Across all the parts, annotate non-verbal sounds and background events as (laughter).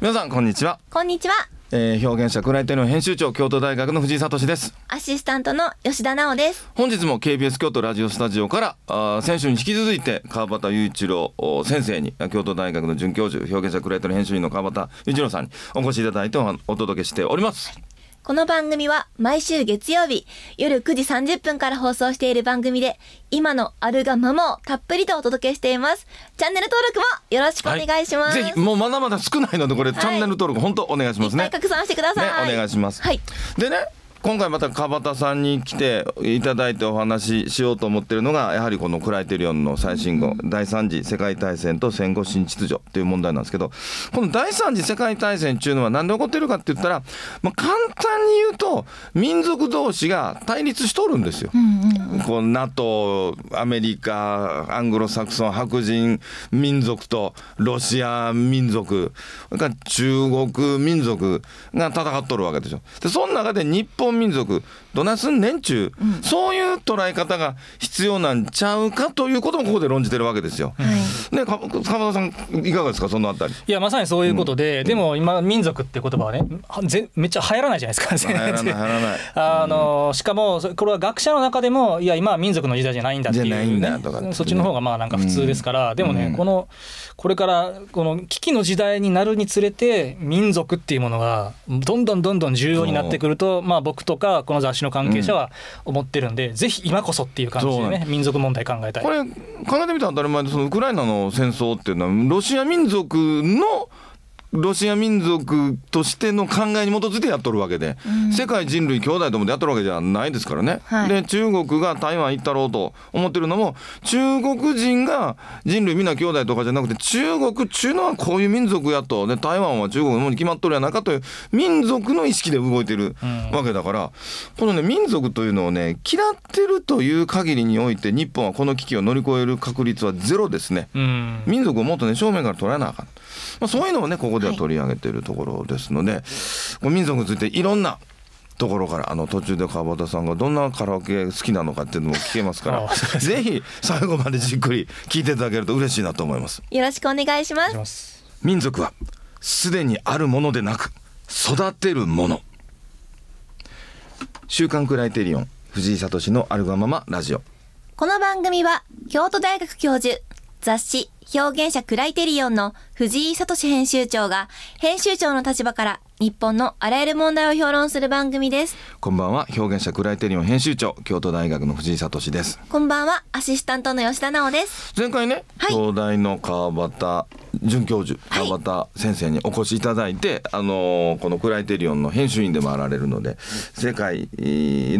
皆さんこんにちはこんにちはえー、表現者クライテの編集長京都大学の藤井聡ですアシスタントの吉田直です本日も KBS 京都ラジオスタジオからあ先週に引き続いて川端雄一郎先生に京都大学の准教授表現者クライテの編集員の川端雄一郎さんにお越しいただいておお届けしております、はいこの番組は毎週月曜日夜9時30分から放送している番組で今のあるがままをたっぷりとお届けしていますチャンネル登録もよろしくお願いします、はい、ぜひもうまだまだ少ないのでこれ、はい、チャンネル登録本当お願いしますね拡散してください、ね、お願いします、はい、でね今回また川端さんに来ていただいてお話ししようと思ってるのがやはりこのクライテリオンの最新号第3次世界大戦と戦後新秩序という問題なんですけどこの第3次世界大戦っていうのは何で起こってるかって言ったら、まあ、簡単に言うと民族同士が対立しとるんですよ。うんうん、こう NATO アメリカアングロサクソン白人民族とロシア民族中国民族が戦っとるわけでしょ。でその中で日本本民族どなすんねんちゅう、うん、そういう捉え方が必要なんちゃうかということもここで論じてるわけですよ。はい、か田さんいかがですかそのあたり。いやまさにそういうことで、うん、でも今民族って言葉はねぜめっちゃ流行らないじゃないですか。流行らない (laughs) あのしかもこれは学者の中でもいや今は民族の時代じゃないんだっていう、ね、じゃないんだとか、ね、そっちの方がまあなんか普通ですから、うん、でもね、このこれからこの危機の時代になるにつれて民族っていうものがどんどんどんどん重要になってくるとまあ僕とかこの雑誌の関係者は思ってるんで、うん、ぜひ今こそっていう感じでね民族問題考えたいこれ考えてみたら当たり前でそのウクライナの戦争っていうのはロシア民族のロシア民族としての考えに基づいてやっとるわけで、うん、世界人類兄弟ともでやっとるわけじゃないですからね。はい、で中国が台湾行ったろうと思ってるのも中国人が人類皆兄弟とかじゃなくて中国っちゅうのはこういう民族やとで台湾は中国のものに決まっとるやないかという民族の意識で動いてるわけだから、うん、このね民族というのをね嫌ってるという限りにおいて日本はこの危機を乗り越える確率はゼロですね。うん、民族をもっとね正面から捉えなあかんと。まあ、そういうのをねここでは取り上げているところですので、はい、民族についていろんなところからあの途中で川端さんがどんなカラオケ好きなのかっていうのも聞けますからぜひ最後までじっくり聞いていただけると嬉しいなと思いますよろしくお願いします民族はすでにあるものでなく育てるもの週刊クライテリオン藤井聡のアルがままラジオこの番組は京都大学教授雑誌表現者クライテリオンの「藤井聡編集長が、編集長の立場から日本のあらゆる問題を評論する番組です。こんばんは、表現者クライテリオン編集長、京都大学の藤井聡です。こんばんは、アシスタントの吉田直です。前回ね、はい、東大の川端准教授、川端先生にお越しいただいて、あのー、このクライテリオンの編集員でもあられるので、世界、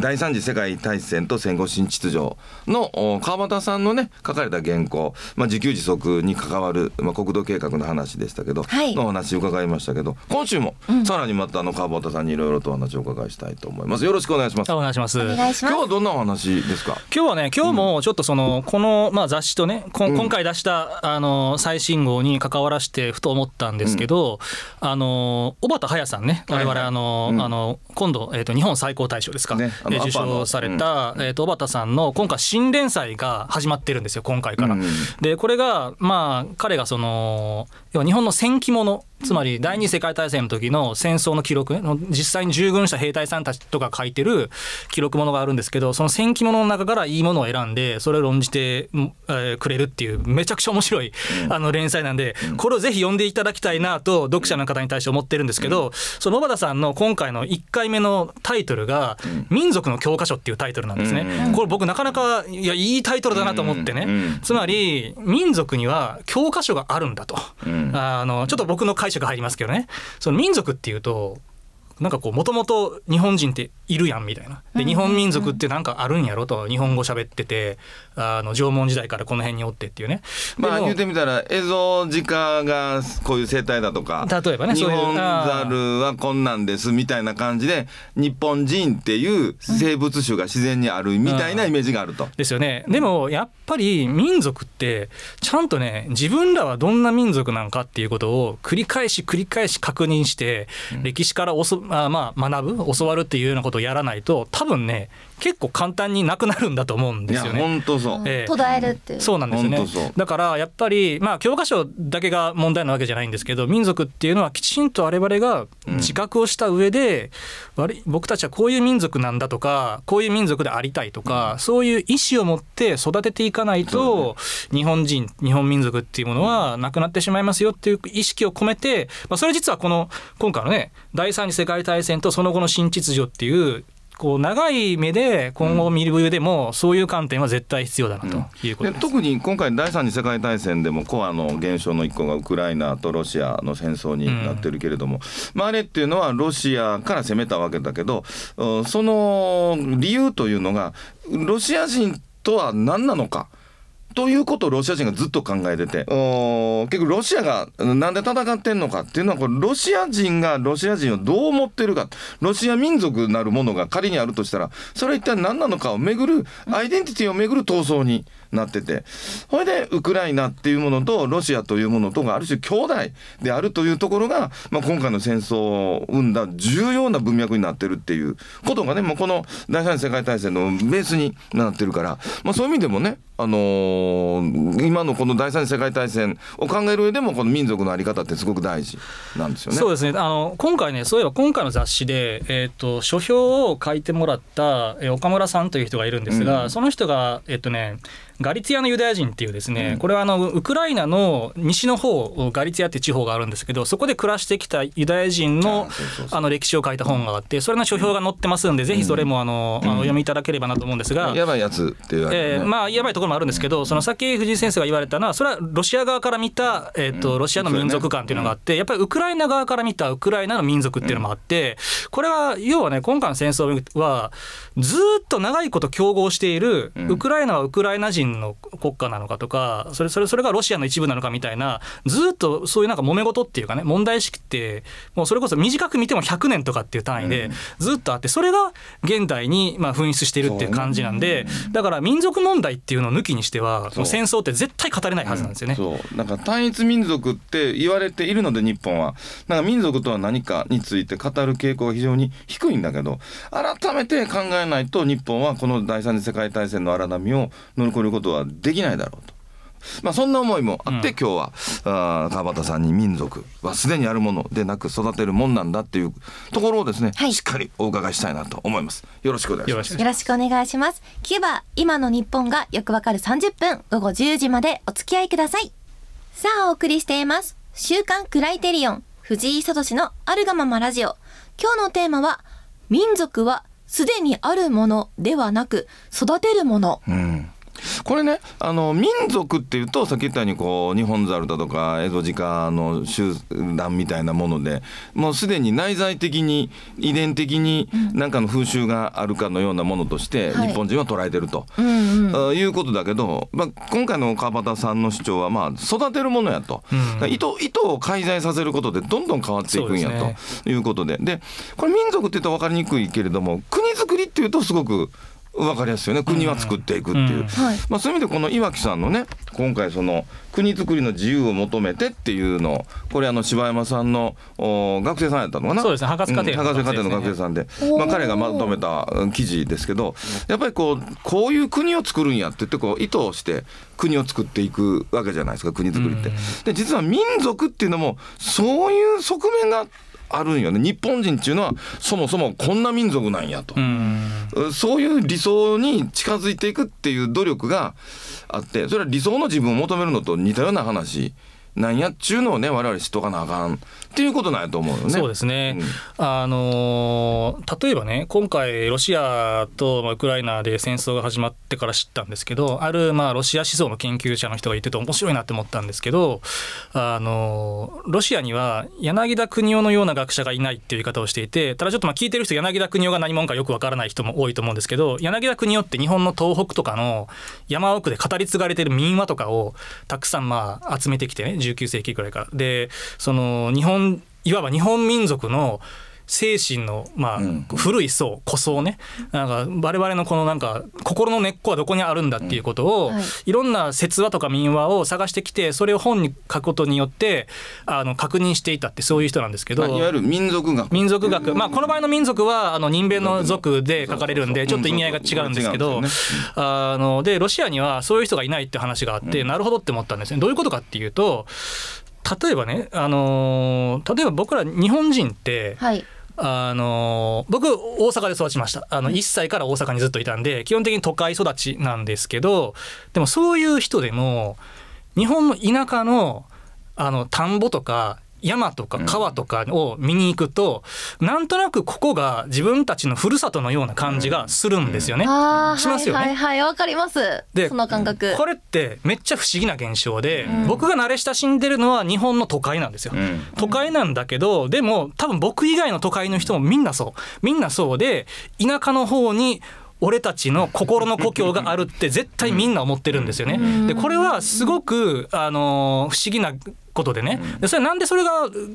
第三次世界大戦と戦後新秩序の川端さんのね、書かれた原稿、まあ、自給自足に関わる、まあ、国土計画の話でしたけど、はい、のお話伺いましたけど今週もさらにまたあの川端さんにいろいろとお話をお伺いしたいと思いますよろしくお願いしますお願いします今日はどんなお話ですか今日はね今日もちょっとその、うん、このまあ雑誌とねこ今回出したあの最新号に関わらしてふと思ったんですけど、うん、あの小畑隼さんね我々あの、はいはいうん、あの今度えっ、ー、と日本最高大賞ですか、ね、受賞された、えっ、ー、と小畑さんの今回新連載が始まってるんですよ今回から、でこれがまあ彼がその要は日本の戦記ものつまり第二次世界大戦の時の戦争の記録、ね、実際に従軍した兵隊さんたちとか書いてる記録ものがあるんですけどその戦記物の中からいいものを選んでそれを論じて、えくれるっていうめちゃくちゃ面白いあの連載なんでこれをぜひ読んでいただきたいなと読者の方に対して思ってるんですけどその小畑さんの今回の1回目のタイトルが「民族の教科書」っていうタイトルなんですね。これ僕なかなかいやいいタイトルだなと思ってねつまり民族には教科書があるんだと。あのちょっと僕の解解釈入りますけどねその民族っていうとなんかこうもともと日本人っているやんみたいなで日本民族ってなんかあるんやろと日本語喋っててあの縄文時代からこの辺におってっていうねまあ言うてみたらエゾジカがこういう生態だとか例えばね日本ザルはこんなんですみたいな感じで日本人っていう生物種が自然にあるみたいなイメージがあると。ですよね。でもやっぱり民族ってちゃんとね自分らはどんな民族なんかっていうことを繰り返し繰り返し確認して歴史からおそ、あまあ、学ぶ教わるっていうようなことをやらないと多分ね結構簡単になくなるんだと思うんですよね。本当そう、えー、途絶えるっていうそうなんですねだからやっぱり、まあ、教科書だけが問題なわけじゃないんですけど民族っていうのはきちんと我々が自覚をした上で、うん、僕たちはこういう民族なんだとかこういう民族でありたいとか、うん、そういう意思を持って育てていかないと、ね、日本人日本民族っていうものはなくなってしまいますよっていう意識を込めて、まあ、それ実はこの今回のね第三次世界大戦とその後の新秩序っていうこう長い目で今後見る上でも、そういう観点は絶対必要だなということです、うん、特に今回、第三次世界大戦でもコアの現象の一個がウクライナとロシアの戦争になってるけれども、うん、まあ、あれっていうのはロシアから攻めたわけだけど、その理由というのが、ロシア人とは何なのか。ということをロシア人がずっと考えてて、結局ロシアがなんで戦ってんのかっていうのは、これロシア人がロシア人をどう思ってるか、ロシア民族なるものが仮にあるとしたら、それは一体何なのかをめぐる、アイデンティティをめぐる闘争に。なっててそれでウクライナっていうものとロシアというものとがある種兄弟であるというところが、まあ、今回の戦争を生んだ重要な文脈になってるっていうことがね、まあ、この第三次世界大戦のベースになってるから、まあ、そういう意味でもねあのー、今のこの第三次世界大戦を考える上でもこの民族の在り方ってすごく大事なんですよね。そうですねあの今回ねそういえば今回の雑誌で、えーと、書評を書いてもらった、岡村さんという人がいるんですが、うん、その人が、えーとね、ガリツィアのユダヤ人っていうですね、うん、これはあのウクライナの西の方ガリツィアっていう地方があるんですけどそこで暮らしてきたユダヤ人のあの歴史を書いた本があってそれの書評が載ってますんで、うん、ぜひそれもあの、うん、お読みいただければなと思うんですが、やばいやつっていう、ね、えー、まあやばいところもあるんですけどそのさっき藤井先生が言われたのはそれはロシア側から見た、えーと、ロシアの民族観っていうのがあって、やっぱりウクライナ側から見たウクライナの民族っていうのもあって、これは要はね今回の戦争はずっと長いこと競合している、ウクライナはウクライナ人民の国家なのかとかそれそれそれがロシアの一部なのかみたいなずっとそういうなんか揉め事っていうかね問題意識ってもうそれこそ短く見ても100年とかっていう単位でずっとあってそれが現代にまあ噴出しているっていう感じなんでだから民族問題っていうのを抜きにしては戦争って絶対語れないはずなんですよね。そうだから単一民族って言われているので日本はなんか民族とは何かについて語る傾向が非常に低いんだけど改めて考えないと日本はこの第三次世界大戦の荒波を乗り越えることことはできないだろうと。まあ、そんな思いもあって、今日はあ川端さんに民族はすでにあるものでなく育てるもんなんだっていうところをですね、はい、しっかりお伺いしたいなと思いますよろしくお願いしますよろしくお願いしますキューバ今の日本がよくわかる30分午後10時までお付き合いくださいさあお送りしています週刊クライテリオン藤井聡のあるがままラジオ今日のテーマは民族はすでにあるものではなく育てるもの、うんこれねあの民族っていうとさっき言ったようにこう日本猿だとかエゾジカの集団みたいなものでもうすでに内在的に遺伝的に何かの風習があるかのようなものとして日本人は捉えてると、はいうんうん、いうことだけど、まあ、今回の川端さんの主張はまあ育てるものやと、うん、を介在させることでどんどん変わっていくんやということでで、ね、これ民族って言うと分かりにくいけれども国づくりっていうとすごく分かりやすいよね国は作っていくっていう、うんうん、まあ、そういう意味でこの岩城さんのね今回その国づくりの自由を求めてっていうのこれあの柴山さんの学生さんやったのかなそうですね博士課程の学生、ね,、学生さんで、まあ、彼がまとめた記事ですけどやっぱりこうこういう国を作るんやって言ってこう意図をして国を作っていくわけじゃないですか国づくりって。で実は民族っていうのもそういう側面があって。あるんよね日本人っていうのはそもそもこんな民族なんやと、うそういう理想に近づいていくっていう努力があってそれは理想の自分を求めるのと似たような話なんやっちゅうのをね我々知っとかなあかんっていうことなんやと思うよね。そうですね、うん、あの例えばね今回ロシアとウクライナで戦争が始まってから知ったんですけどあるまあロシア思想の研究者の人が言ってて面白いなって思ったんですけどあのロシアには柳田邦夫のような学者がいないっていう言い方をしていてただちょっとまあ聞いてる人柳田邦夫が何者かよくわからない人も多いと思うんですけど柳田邦夫って日本の東北とかの山奥で語り継がれてる民話とかをたくさんまあ集めてきてね19世紀ぐらいから。でその日本いわば日本民族の精神の、まあ、古い層古層ねなんか我々のこのなんか心の根っこはどこにあるんだっていうことを、い、ろんな説話とか民話を探してきてそれを本に書くことによってあの確認していたってそういう人なんですけど、いわゆる民族学民族学、まあ、この場合の民族はあの人弁の族で書かれるんでちょっと意味合いが違うんですけど、あのでロシアにはそういう人がいないって話があって、なるほどって思ったんですね。どういうことかっていうと例えばね、あの例えば僕ら日本人って、はい、あの僕大阪で育ちましたあの1歳から大阪にずっといたんで基本的に都会育ちなんですけどでもそういう人でも日本の田舎のあの田んぼとか山とか川とかを見に行くと、うん、なんとなくここが自分たちのふるさとのような感じがするんですよね。うん、しますよね。はいはいわ、はい、かります。でその感覚。これってめっちゃ不思議な現象で、うん、僕が慣れ親しんでるのは日本の都会なんですよ。うん、都会なんだけどでも多分僕以外の都会の人もみんなそうみんなそうで田舎の方に俺たちの心の故郷があるって絶対みんな思ってるんですよね。でこれはすごくあの不思議なことでねでそれなんでそれが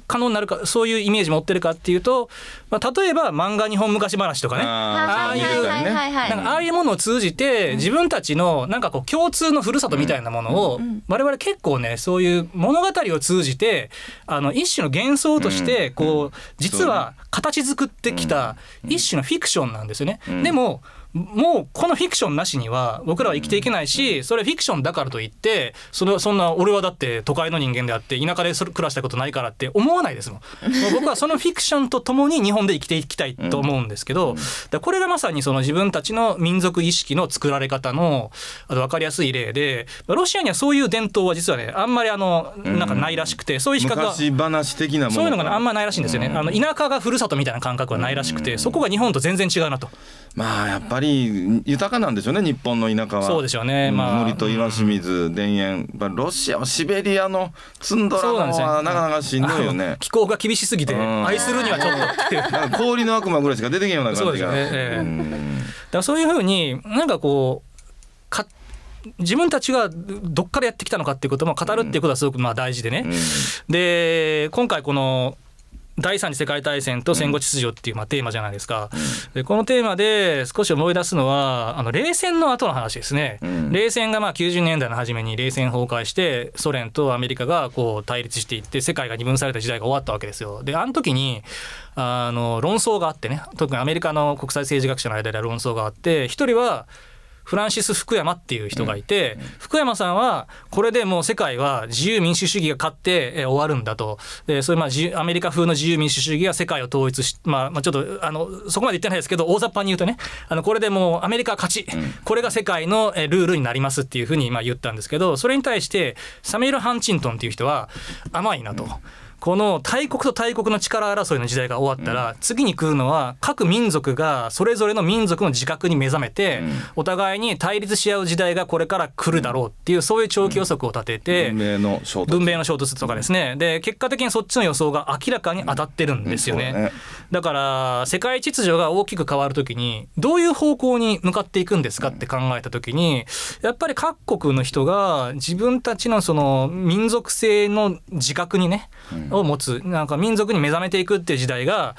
可能になるかそういうイメージ持ってるかっていうと、まあ、例えば漫画日本昔話とかねああいうああいうものを通じて自分たちのなんかこう共通のふるさとみたいなものを我々結構ねそういう物語を通じてあの一種の幻想としてこう実は形作ってきた一種のフィクションなんですよね。でももうこのフィクションなしには僕らは生きていけないし、それフィクションだからといってそれそんな俺はだって都会の人間であって田舎で暮らしたことないからって思わないですもん (laughs) 僕はそのフィクションとともに日本で生きていきたいと思うんですけど、うこれがまさにその自分たちの民族意識の作られ方のあと分かりやすい例でロシアにはそういう伝統は実はねあんまりあのなんかないらしくて、そういう比較が昔話的なものそういうのがあんまりないらしいんですよね、あの田舎がふるさとみたいな感覚はないらしくて、そこが日本と全然違うなと。まあやっぱりり豊かなんでしょうね、日本の田舎は。そうでしょうね、まあ、森と岩清水、田園、まあ、ロシアはシベリアのツンドラのはなかなかしんどいよね。気候が厳しすぎて、愛するにはちょっとっ (laughs) 氷の悪魔ぐらいしか出てけんような感じが。そう、ねえー、だそういうふうに、なんかこう、か自分たちがどっからやってきたのかっていうことも語るっていうことはすごくまあ大事でね、うん、で今回この第三次世界大戦と戦後秩序っていうまあテーマじゃないですか、でこのテーマで少し思い出すのはあの冷戦の後の話ですね、冷戦がまあ90年代の初めに冷戦崩壊してソ連とアメリカがこう対立していって世界が二分された時代が終わったわけですよであの時にあの論争があってね特にアメリカの国際政治学者の間では論争があって一人はフランシス・福山っていう人がいて、福山さんはこれでもう世界は自由民主主義が勝って終わるんだとでそういうまあアメリカ風の自由民主主義が世界を統一し、まあ、まちょっとあのそこまで言ってないですけど大雑把に言うとねあのこれでもうアメリカ勝ち、これが世界のルールになりますっていうふうにまあ言ったんですけどそれに対してサミュエル・ハンチントンっていう人は甘いなと。この大国と大国の力争いの時代が終わったら、次に来るのは各民族がそれぞれの民族の自覚に目覚めて、お互いに対立し合う時代がこれから来るだろうっていうそういう長期予測を立てて、文明の衝突とかですねで結果的にそっちの予想が明らかに当たってるんですよね。だから世界秩序が大きく変わるときにどういう方向に向かっていくんですかって考えたときにやっぱり各国の人が自分たちのその民族性の自覚にね、を持つなんか民族に目覚めていくっていう時代が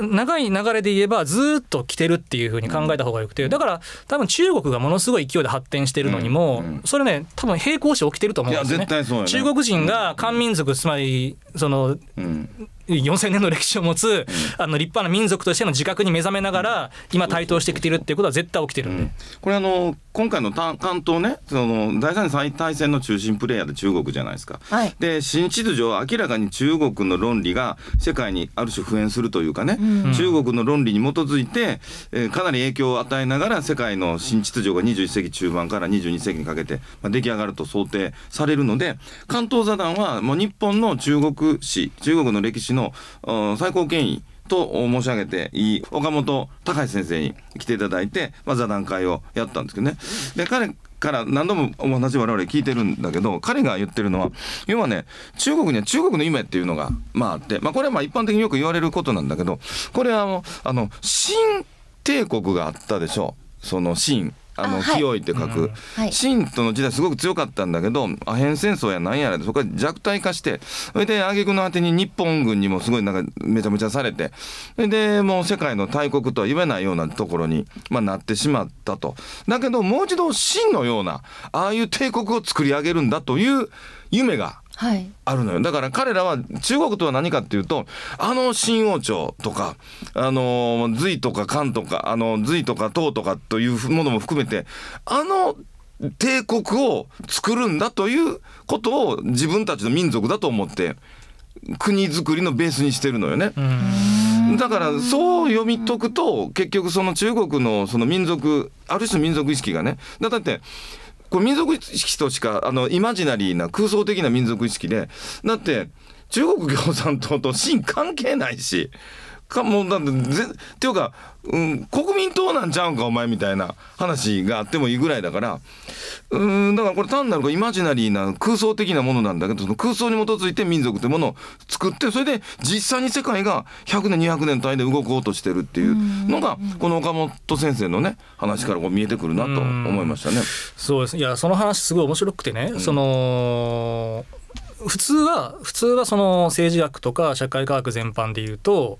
長い流れで言えばずっと来てるっていうふうに考えた方がよくてだから多分中国がものすごい勢いで発展してるのにもそれね多分並行して起きてると思うんですよね。中国人が漢民族つまりその、うん4,000年の歴史を持つあの立派な民族としての自覚に目覚めながら今台頭してきてるっていうことは絶対起きてるうん、これあの今回の関東ねその第三次最大戦の中心プレーヤーで中国じゃないですか。はい、で新秩序は明らかに中国の論理が世界にある種普遍するというかね、うん、中国の論理に基づいて、えー、かなり影響を与えながら世界の新秩序が21世紀中盤から22世紀にかけて、まあ、出来上がると想定されるので関東座談はもう日本の中国史中国の歴史のの最高権威と申し上げていい岡本隆先生に来ていただいて、まあ、座談会をやったんですけどね。で彼から何度もお話我々聞いてるんだけど彼が言ってるのは要はね中国には中国の夢っていうのが、まあ、あって、まあ、これはまあ一般的によく言われることなんだけどこれはあのあの新帝国があったでしょその清あの清いって書く、秦との時代すごく強かったんだけどアヘン戦争やなんやらでそこから弱体化してそれで挙句の果てに日本軍にもすごいなんかめちゃめちゃされてそれでもう世界の大国とは言えないようなところに、まあ、なってしまったと。だけどもう一度秦のようなああいう帝国を作り上げるんだという夢があるのよ、はい、だから彼らは中国とは何かっていうとあの清王朝とかあの隋とか漢とかあの隋とか唐とかというものも含めてあの帝国を作るんだということを自分たちの民族だと思って国づくりのベースにしてるのよね。だからそう読み解くと結局その中国のその民族ある種民族意識がねだってこれ民族意識としか、あの、イマジナリーな空想的な民族意識で、だって、中国共産党と真関係ないし、かもうだってぜっていうか、うん、国民党なんちゃうんかお前みたいな話があってもいいぐらいだからうんだからこれ単なるイマジナリーな空想的なものなんだけどその空想に基づいて民族ってものを作ってそれで実際に世界が100年200年単位で動こうとしてるっていうのがこの岡本先生のね話からこう見えてくるなと思いましたね。うそうですいやその話すごい面白くてね、うん、その普通は普通はその政治学とか社会科学全般でいうと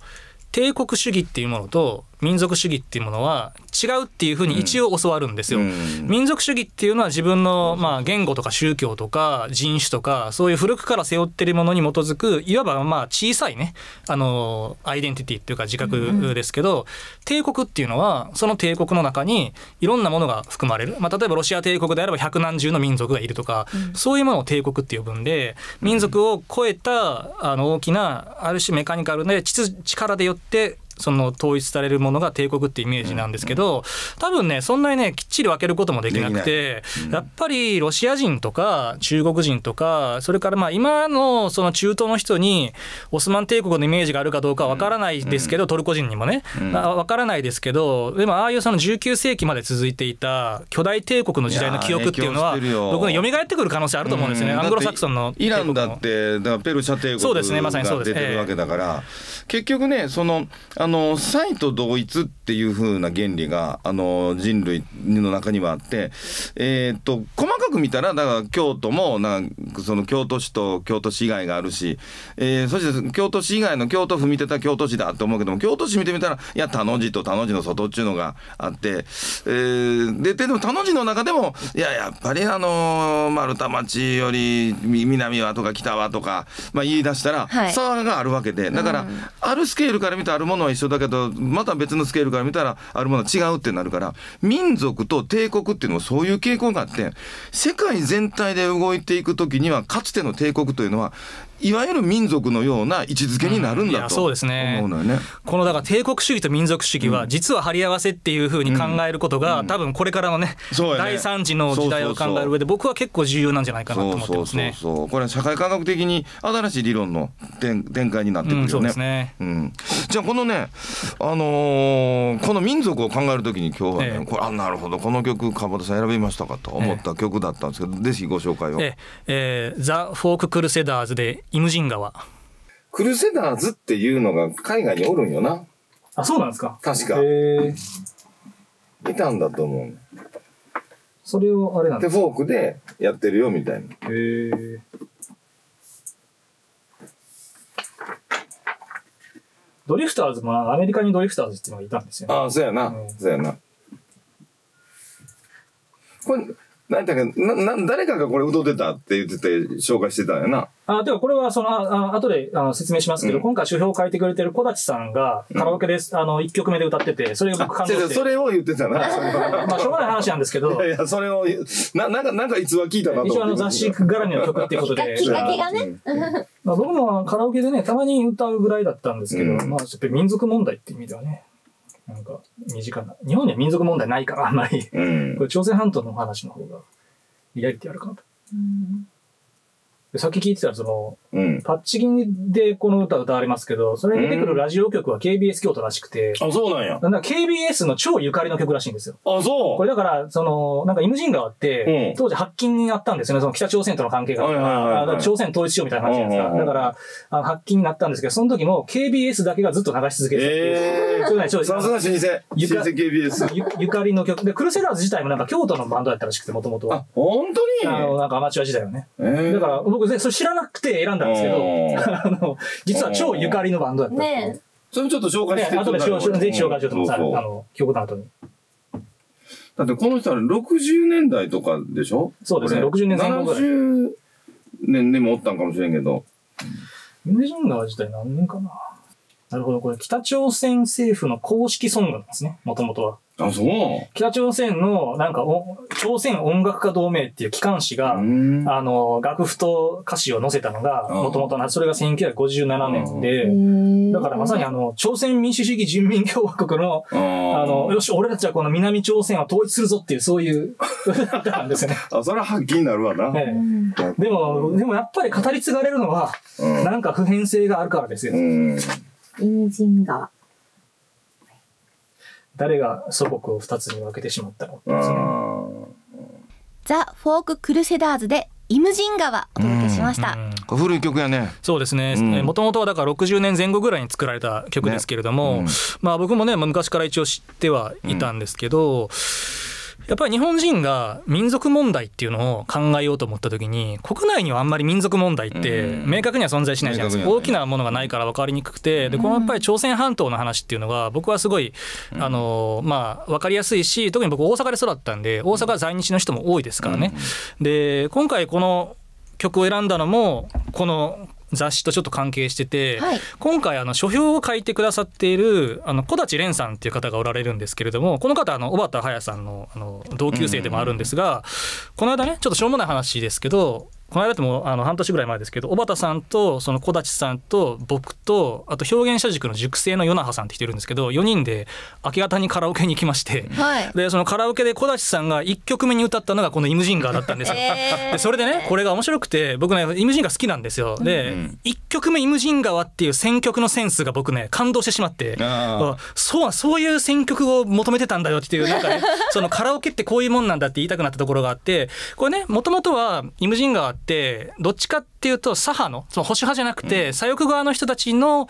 帝国主義っていうものと民族主義っていうものは違うっていうふうに一応教わるんですよ。民族主義っていうのは自分のまあ言語とか宗教とか人種とかそういう古くから背負ってるものに基づくいわばまあ小さいねあのアイデンティティっていうか自覚ですけど、帝国っていうのはその帝国の中にいろんなものが含まれる、まあ、例えばロシア帝国であれば百何十の民族がいるとか、そういうものを帝国って呼ぶんで民族を超えたあの大きなある種メカニカルで力でよってその統一されるものが帝国ってイメージなんですけど、多分ねそんなにねきっちり分けることもできなくて、やっぱりロシア人とか中国人とかそれからまあ今のその中東の人にオスマン帝国のイメージがあるかどうかわ分からないですけど、トルコ人にもね、う分からないですけどでもああいうその19世紀まで続いていた巨大帝国の時代の記憶っていうのは僕ね蘇ってくる可能性あると思うんですよね、アングロサクソンのイランだってだからペルシャ帝国が出てるわけだから、結局ねそのあのの才と同一っていう風な原理があの人類の中にはあって、えー、っと細かく見たらだから京都もなその京都市と京都市以外があるし、えー、そして京都市以外の京都府見てた京都市だと思うけども、京都市見てみたら、いや、田の字と田の字の外っちゅうのがあって、えー、で、でも田の字の中でも、いや、やっぱりあのー、丸太町より南はとか北はとか、まあ、言い出したら、差があるわけで、はい、だから、うん、あるスケールから見たあるものは一緒だけど、また別のスケールから見たらあるものは違うってなるから、民族と帝国っていうのもそういう傾向があって、世界全体で動いていく時にはかつての帝国というのはいわゆる民族のような位置づけになるんだと、うん、そうですね、このだから帝国主義と民族主義は実は張り合わせっていうふうに考えることが、うん、多分これからのね、ね、第三次の時代を考える上で僕は結構重要なんじゃないかなと思ってますね。そうそうそうこれ社会科学的に新しい理論の展展開になってくるよね。うん、ですね、うん、じゃあこのね、あのー、この民族を考えるときに今日はね、えー、これあなるほどこの曲川端さん選びましたかと思った曲だったんですけど、えー、ぜひご紹介を。ええ、ザ・フォーク・クルセダーズでイムジン川。クルセダーズっていうのが海外におるんよな。あ、そうなんですか確か。へいたんだと思う。それをあれなんですかフォークでやってるよ、みたいな。へドリフターズも、アメリカにドリフターズっていうのがいたんですよね。ああ、そうやな。うんそうやな。これ、なんだか、な、な、誰かがこれうってたって言ってて紹介してたんやな。あ、でもこれはその、あ、あ後であの説明しますけど、うん今回主評を書いてくれてる小立さんがカラオケです、あの、1曲目で歌ってて、それを僕感動して。それを言ってたな。それまあ、しょうがない話なんですけど、(laughs) いやいや、それを、な、なんか、なんか逸話聞いたなと思って。一応あの雑誌絡みの曲っていうことで、きっかけがね。まあ、僕もカラオケでね、たまに歌うぐらいだったんですけど、うんまあ、やっぱり民族問題っていう意味ではね、なんか身近な。日本には民族問題ないから、あんまり。うん、これ朝鮮半島の話の方がリアリティあるかなと。うんさっき聞いてたその、うん、パッチギンでこの歌歌われますけど、それに出てくるラジオ局は KBS 京都らしくて。あ、そうなんや。KBS の超ゆかりの曲らしいんですよ。あ、そうこれだから、その、なんかイムジン川って、うん、当時発禁になったんですよね。その北朝鮮との関係が。はいはい朝鮮統一しようみたいな感じゃないですか。だから、あ発禁になったんですけど、その時も KBS だけがずっと流し続けてるて。えー、そうね、超さすが老舗。ゆか老舗 KBS ゆ。ゆかりの曲。で、クルセダーズ自体もなんか京都のバンドだったらしくて、もともとは。あ、本当にあの、なんかアマチュア時代はね。えー、だから、僕、それ知らなくて選んだんですけど、あの、実は超ゆかりのバンドだった。ねそれもちょっと紹介して、ね、後で紹介、ぜひ紹介しようと思って、あの、聞のこと後に。だってこの人は60年代とかでしょそうですね、60年代ぐら70年でもおったんかもしれんけど。ミネジンガー自体何年かななるほど、これ北朝鮮政府の公式ソングなんですね、もともとは。あ、そう北朝鮮の、なんかお、朝鮮音楽家同盟っていう機関誌が、あの、楽譜と歌詞を載せたのが、もともとそれが1957年で、だからまさにあの、朝鮮民主主義人民共和国の、あの、よし、俺たちはこの南朝鮮を統一するぞっていう、そういう、だったんですね。(laughs) あ、それははっきりなるわな。えでも、でもやっぱり語り継がれるのは、なんか普遍性があるからですよ。人が。誰が祖国を2つに分けてしまったの、ザ・フォーク・クルセダーズでイムジン川お届けしました、古い曲やねそうですねもともとはだから60年前後ぐらいに作られた曲ですけれども、ねうん、まあ僕もね昔から一応知ってはいたんですけど、うんやっぱり日本人が民族問題っていうのを考えようと思った時に国内にはあんまり民族問題って明確には存在しないじゃないですか大きなものがないから分かりにくくてでこのやっぱり朝鮮半島の話っていうのが僕はすごいあのまあ分かりやすいし特に僕大阪で育ったんで大阪在日の人も多いですからね。で今回この曲を選んだのもこの雑誌とちょっと関係してて、はい、今回あの書評を書いてくださっているあの小立蓮さんっていう方がおられるんですけれどもこの方あの小畑隼さんのあの同級生でもあるんですが、この間ねちょっとしょうもない話ですけどこの間もあの半年ぐらい前ですけど小畑さんとその小立さんと僕とあと表現者塾の塾生の与那覇さんって来てるんですけど4人で明け方にカラオケに行きまして、はい、でそのカラオケで小立さんが1曲目に歌ったのがこの「イムジンガー」だったんですよ。でそれでねこれが面白くて僕ねイムジンガー好きなんですよ。で、うん、1曲目「イムジンー」っていう選曲のセンスが僕ね感動してしまってそうそういう選曲を求めてたんだよっていうなんかね (laughs) そのカラオケってこういうもんなんだって言いたくなったところがあってこれねもともとは「イムジン川」ってってどっちかっていうと左派のその保守派じゃなくて左翼側の人たちの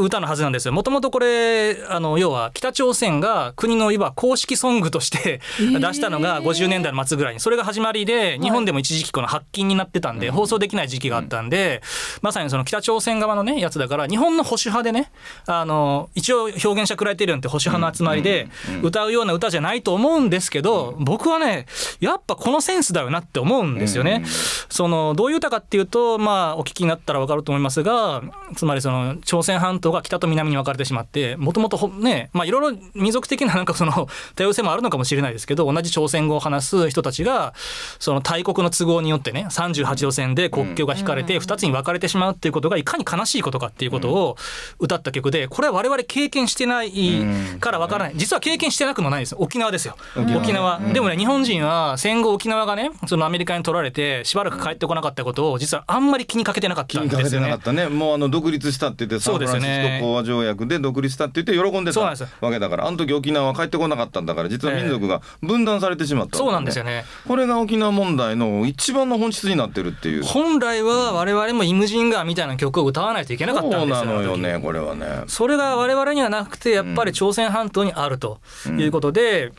歌のはずなんですよ。もともとこれ、あの、要は北朝鮮が国のいわ公式ソングとして (laughs) 出したのが50年代の末ぐらいに、それが始まりで、日本でも一時期この発禁になってたんで、放送できない時期があったんで、まさにその北朝鮮側のね、やつだから、日本の保守派でね、あの、一応表現者くらえてるんって保守派の集まりで、歌うような歌じゃないと思うんですけど、僕はね、やっぱこのセンスだよなって思うんですよね。その、どういう歌かっていうと、まあ、お聞きになったらわかると思いますが、つまりその、朝鮮半島島が北と南に分かれてしまってもともとねまあいろいろ民族的な (laughs) なんかその多様性もあるのかもしれないですけど同じ朝鮮語を話す人たちがその大国の都合によってね38路線で国境が引かれて2つに分かれてしまうっていうことがいかに悲しいことかっていうことを歌った曲でこれは我々経験してないから分からない実は経験してなくもないです沖縄ですよ沖縄でもね日本人は戦後沖縄がねそのアメリカに取られてしばらく帰ってこなかったことを実はあんまり気にかけてなかったんですよね。ねもうあの独立したって言ってサンフランシ日講和条約で独立したって言って喜んでたわけだからあの時沖縄は帰ってこなかったんだから実は民族が分断されてしまった、ね、そうなんですよねこれが沖縄問題の一番の本質になってるっていう本来は我々も「イムジンガー」みたいな曲を歌わないといけなかったんですよそうなのよねこれはねそれが我々にはなくてやっぱり朝鮮半島にあるということで、うん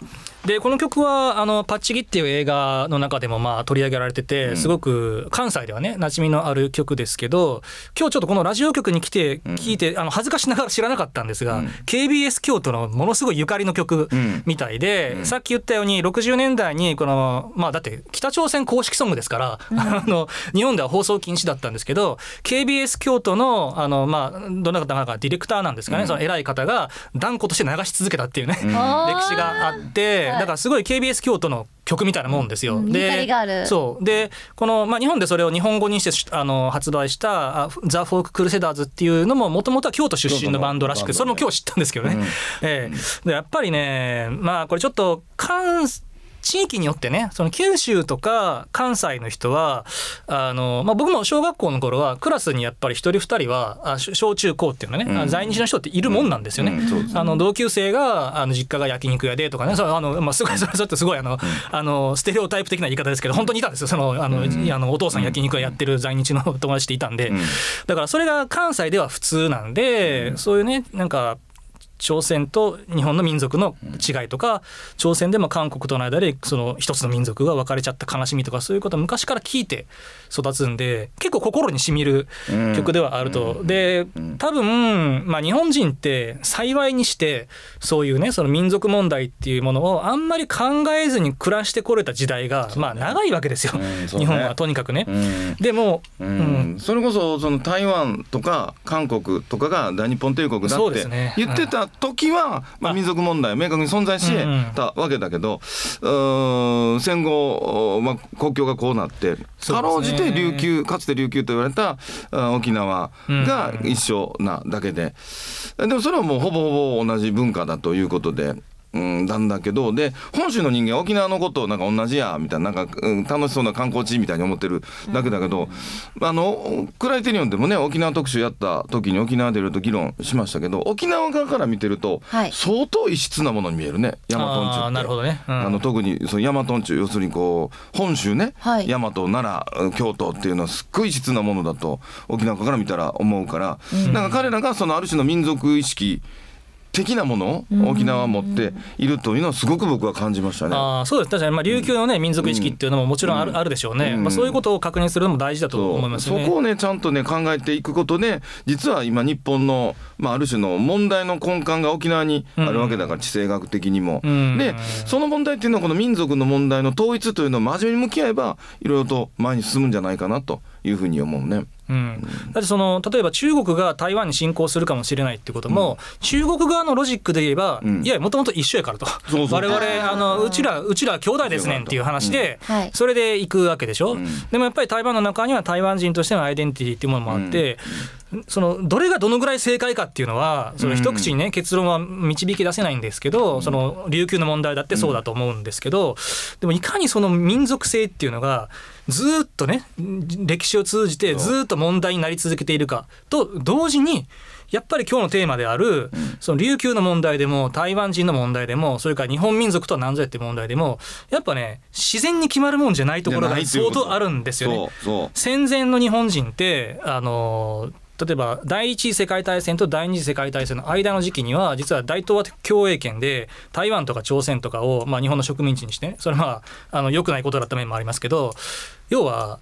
でこの曲はあの「パッチギ」っていう映画の中でもまあ取り上げられてて、うん、すごく関西ではね馴染みのある曲ですけど今日ちょっとこのラジオ局に来て聞いて、うん、あの恥ずかしながら知らなかったんですが、うん、KBS 京都のものすごいゆかりの曲みたいで、さっき言ったように60年代にこのまあだって北朝鮮公式ソングですから、(laughs) あの日本では放送禁止だったんですけど KBS 京都のあのまあどんな方かディレクターなんですかね、その偉い方が断固として流し続けたっていうね、(laughs) 歴史があって。だからすごい KBS 京都の曲みたいなもんですよ。うん、でそうでこの、まあ、日本でそれを日本語にしてあの発売した「ザ・フォーク・クルセダーズ」っていうのももともとは京都出身のバンドらしくそれも今日知ったんですけどね。うん、えー、でやっぱりねまあこれちょっと関地域によってねその九州とか関西の人はあの、まあ、僕も小学校の頃はクラスにやっぱり一人二人はあ小中高っていうのはね、うん、在日の人っているもんなんですよね。あの同級生があの実家が焼肉屋でとかねそあの、まあ、すごいそれちょっとすごいあのあのステレオタイプ的な言い方ですけど本当にいたんですよそのあのうん、あのお父さん焼肉屋やってる在日の友達っていたんで、だからそれが関西では普通なんで、そういうねなんか朝鮮と日本の民族の違いとか、朝鮮でも韓国との間でその一つの民族が分かれちゃった悲しみとかそういうこと昔から聞いて育つんで結構心にしみる曲ではあると。で多分、まあ、日本人って幸いにしてそういうねその民族問題っていうものをあんまり考えずに暮らしてこれた時代が、まあ長いわけですよ、日本はとにかくね。でも、うんそれこそその台湾とか韓国とかが大日本帝国だって言ってた時は、まあ、民族問題は明確に存在してたわけだけど、うん、戦後、まあ、国境がこうなってかろうじて琉球かつて琉球と言われた沖縄が一緒なだけで、でもそれはもうほぼほぼ同じ文化だということでうんなんだけどで本州の人間沖縄のことなんか同じやみたいななんか、うん、楽しそうな観光地みたいに思ってるだけだけど、あのクライテリオンでもね沖縄特集やった時に沖縄でいろいろと議論しましたけど沖縄側から見てると、はい、相当異質なものに見えるね大和ンチュなるほどね、うん、あの特にその大和トンチュ要するにこう本州ね、はい、大和奈良京都っていうのはすっごい異質なものだと沖縄から見たら思うから、うん、なんか彼らがそのある種の民族意識的なものを沖縄は持っているというのはすごく僕は感じましたね。あそうです確かに、まあ、琉球の、ね、民族意識っていうのももちろんあるうん、あるでしょうね、まあ、そういうことを確認するのも大事だと思います、ね、そこをねちゃんとね考えていくことで実は今日本の、まあ、ある種の問題の根幹が沖縄にあるわけだから、地政学的にも。でその問題っていうのはこの民族の問題の統一というのを真面目に向き合えばいろいろと前に進むんじゃないかなと。いうふうに思うね。うん、だってその例えば中国が台湾に侵攻するかもしれないってことも、うん、中国側のロジックで言えば、うん、いやもともと一緒やからとそうそう我々あのうちらうちら兄弟ですねんっていう話で、それで行くわけでしょ、でもやっぱり台湾の中には台湾人としてのアイデンティティっていうものもあって、そのどれがどのぐらい正解かっていうのはその一口にね結論は導き出せないんですけど、その琉球の問題だってそうだと思うんですけど、でもいかにその民族性っていうのがずっとね歴史を通じてずっと問題になり続けているかと同時にやっぱり今日のテーマである、その琉球の問題でも台湾人の問題でもそれから日本民族とは何ぞやって問題でもやっぱね自然に決まるもんじゃないところが相当あるんですよね。戦前の日本人ってあの例えば第一次世界大戦と第二次世界大戦の間の時期には実は大東亜共栄圏で台湾とか朝鮮とかをまあ日本の植民地にして、それはまああの良くないことだった面もありますけど要は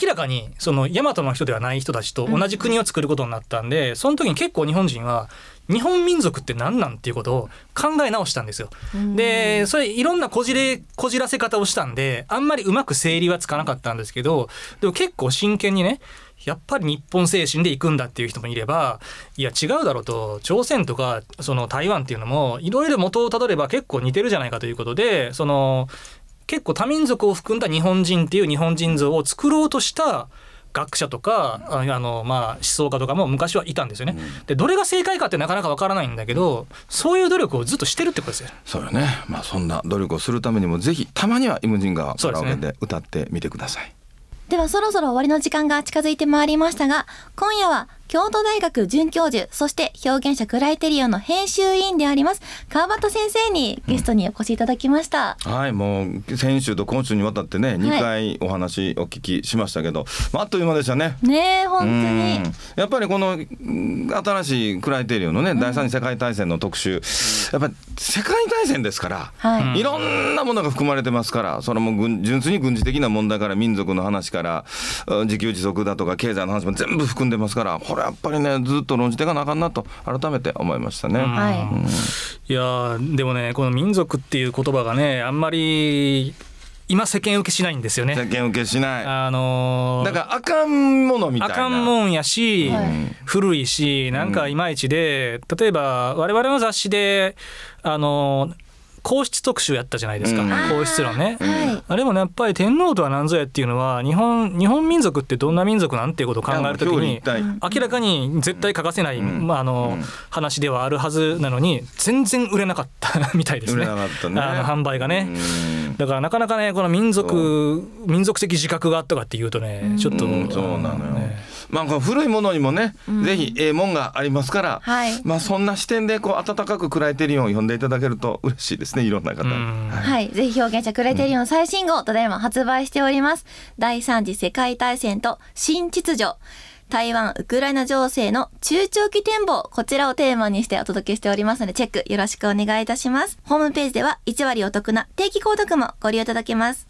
明らかにその大和の人ではない人たちと同じ国を作ることになったんで、うん、その時に結構日本人は日本民族って何なんっていうことを考え直したんですよ。でそれいろんなこじれこじらせ方をしたんであんまりうまく整理はつかなかったんですけどでも結構真剣にねやっぱり日本精神で行くんだっていう人もいればいや違うだろうと朝鮮とかその台湾っていうのもいろいろ元をたどれば結構似てるじゃないかということでその結構多民族を含んだ日本人っていう日本人像を作ろうとした学者とかあの、まあ、思想家とかも昔はいたんですよね。でどれが正解かってなかなかわからないんだけどそういう努力をずっとしてるってことですよ。そうよね、まあ、そんな努力をするためにもぜひたまにはイムジン川カラオケで歌ってみてください。でね、ではそろそろ終わりの時間が近づいてまいりましたが今夜は京都大学准教授、そして表現者クライテリオの編集委員であります、川端先生にゲストにお越しいただきました。うん、はい、もう先週と今週にわたってね、2回お話お聞きしましたけど、はい、あ、っという間でしたね。ね本当に。やっぱりこの新しいクライテリオのね、第三次世界大戦の特集、やっぱり世界大戦ですから、はい、いろんなものが含まれてますから、それも軍純粋に軍事的な問題から民族の話から、自給自足だとか経済の話も全部含んでますから、これやっぱりねずっと論じていかなあかんなと改めて思いましたね。いやでもねこの民族っていう言葉がねあんまり今世間受けしないんですよね世間受けしないあのー、だからあかんものみたいなあかんもんやし、はい、古いしなんかいまいちで、例えば我々の雑誌であのー皇室特集やったじゃないですか、うん、皇室論ね、はい、あれもねやっぱり天皇とは何ぞやっていうのは日本日本民族ってどんな民族なんていうことを考えるときに明らかに絶対欠かせない、まああの、話ではあるはずなのに全然売れなかった (laughs) みたいですね、ね、あの販売がね、だからなかなかねこの民族民族的自覚がとかっていうとねちょっと、そうなのよ、ねまあ、古いものにもね、うん、ぜひええもんがありますから、はい、まあ、そんな視点でこう温かくクライテリオンを読んでいただけると嬉しいですねいろんな方はい、ぜひ表現者クライテリオン最新号、ただいま発売しております第三次世界大戦と新秩序台湾、ウクライナ情勢の中長期展望、こちらをテーマにしてお届けしておりますので、チェックよろしくお願いいたします。ホームページでは1割お得な定期購読もご利用いただけます。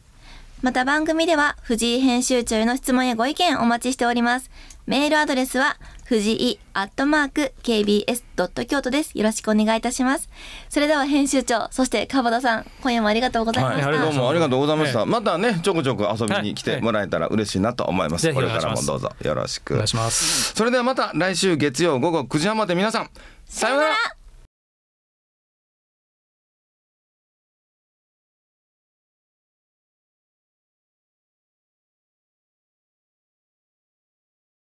また番組では、藤井編集長への質問やご意見お待ちしております。メールアドレスは、藤井アットマーク KBS ドット京都です。よろしくお願いいたします。それでは編集長、そして川端さん、今夜もありがとうございました。はい、どうもありがとうございました。またね、ちょこちょこ遊びに来てもらえたら嬉しいなと思います。はい、これからもどうぞよろしく。お願いします。それではまた来週月曜午後9時半まで皆さん、さようなら